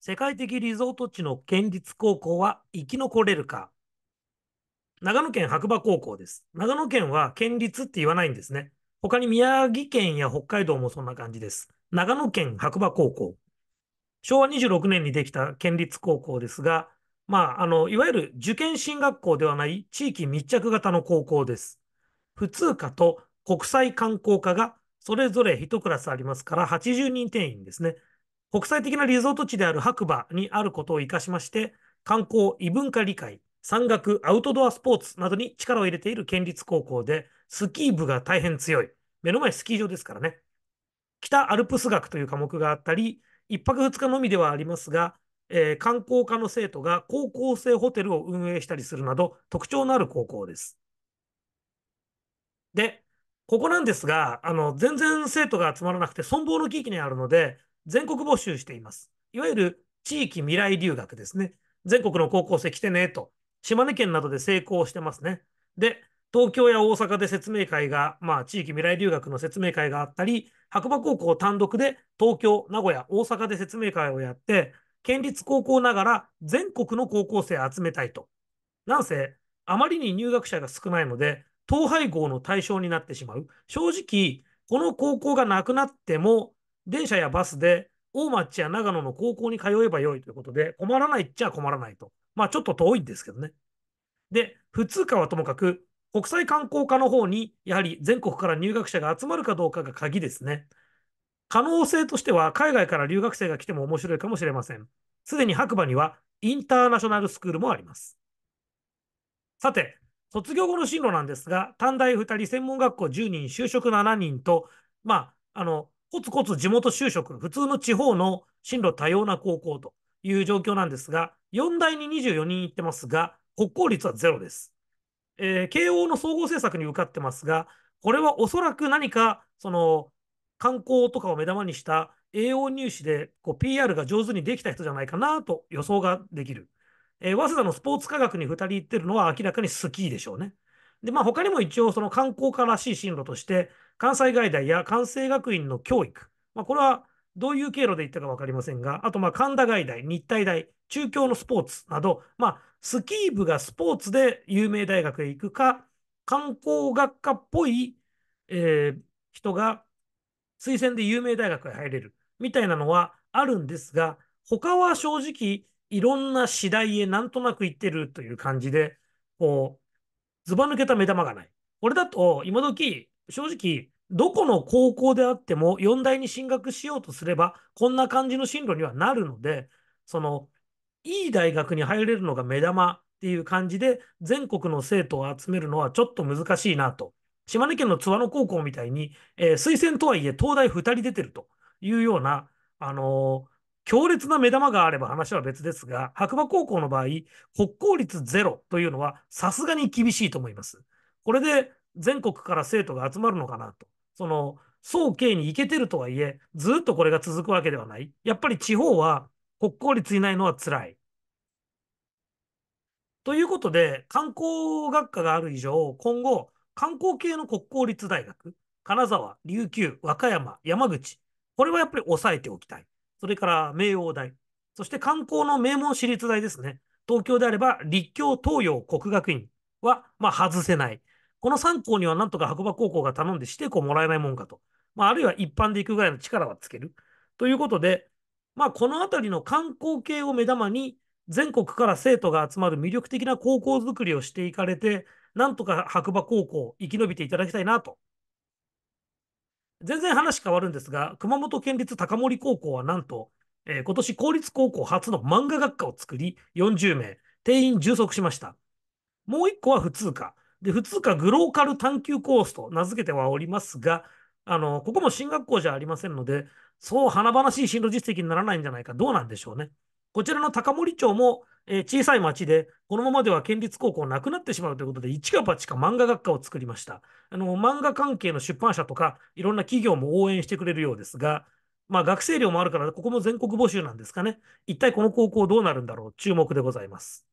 世界的リゾート地の県立高校は生き残れるか長野県白馬高校です。長野県は県立って言わないんですね。他に宮城県や北海道もそんな感じです。長野県白馬高校。昭和26年にできた県立高校ですが、まあ、あの、いわゆる受験進学校ではない地域密着型の高校です。普通科と国際観光科がそれぞれ1クラスありますから80人定員ですね。国際的なリゾート地である白馬にあることを生かしまして、観光、異文化理解、山岳、アウトドアスポーツなどに力を入れている県立高校で、スキー部が大変強い。目の前スキー場ですからね。北アルプス学という科目があったり、1泊2日のみではありますが、えー、観光科の生徒が高校生ホテルを運営したりするなど、特徴のある高校です。で、ここなんですが、あの、全然生徒が集まらなくて、存亡の地域にあるので、全国募集しています。いわゆる地域未来留学ですね。全国の高校生来てねと。島根県などで成功してますね。で、東京や大阪で説明会が、まあ、地域未来留学の説明会があったり、白馬高校単独で東京、名古屋、大阪で説明会をやって、県立高校ながら全国の高校生集めたいと。なんせ、あまりに入学者が少ないので、統廃合の対象になってしまう。正直、この高校がなくなっても、電車やバスで大町や長野の高校に通えばよいということで、困らないっちゃ困らないと。まあちょっと遠いんですけどね。で、普通科はともかく、国際観光科の方に、やはり全国から入学者が集まるかどうかが鍵ですね。可能性としては、海外から留学生が来ても面白いかもしれません。すでに白馬にはインターナショナルスクールもあります。さて、卒業後の進路なんですが、短大2人、専門学校10人、就職7人と、まあ、あの、コツコツ地元就職、普通の地方の進路多様な高校という状況なんですが、4大に24人行ってますが、国公立はゼロです。えー、慶応の総合政策に受かってますが、これはおそらく何か、その、観光とかを目玉にした栄養入試でこう PR が上手にできた人じゃないかなと予想ができる。えー、早稲田のスポーツ科学に2人行ってるのは明らかにスキーでしょうね。で、まあ、他にも一応、その観光家らしい進路として、関西外大や関西学院の教育、まあ、これはどういう経路で行ったか分かりませんが、あと、まあ、神田外大、日体大、中京のスポーツなど、まあ、スキー部がスポーツで有名大学へ行くか、観光学科っぽい、えー、人が推薦で有名大学へ入れるみたいなのはあるんですが、他は正直、いろんな次第へなんとなく行ってるという感じで、こう、ずば抜けた目玉がない。俺だと、今時、正直、どこの高校であっても、4大に進学しようとすれば、こんな感じの進路にはなるので、その、いい大学に入れるのが目玉っていう感じで、全国の生徒を集めるのはちょっと難しいなと。島根県の津和野高校みたいに、えー、推薦とはいえ東大2人出てるというような、あのー強烈な目玉があれば話は別ですが、白馬高校の場合、国公立ゼロというのはさすがに厳しいと思います。これで全国から生徒が集まるのかなと。その、早慶に行けてるとはいえ、ずっとこれが続くわけではない。やっぱり地方は国公立いないのは辛い。ということで、観光学科がある以上、今後、観光系の国公立大学、金沢、琉球、和歌山、山口、これはやっぱり抑えておきたい。それから明王大、そして観光の名門私立大ですね。東京であれば立教東洋国学院は、ま外せない。この3校にはなんとか白馬高校が頼んで指定校もらえないもんかと。まああ、るいは一般で行くぐらいの力はつける。ということで、まあ、この辺りの観光系を目玉に、全国から生徒が集まる魅力的な高校づくりをしていかれて、なんとか白馬高校、生き延びていただきたいなと全然話変わるんですが、熊本県立高森高校はなんと、えー、今年公立高校初の漫画学科を作り、40名、定員充足しました。もう1個は普通科。で、普通科グローカル探求コースと名付けてはおりますが、あの、ここも進学校じゃありませんので、そう華々しい進路実績にならないんじゃないか、どうなんでしょうね。こちらの高森町もえー、小さい町で、このままでは県立高校なくなってしまうということで、一か八か漫画学科を作りました。あの、漫画関係の出版社とか、いろんな企業も応援してくれるようですが、まあ学生寮もあるから、ここも全国募集なんですかね。一体この高校どうなるんだろう注目でございます。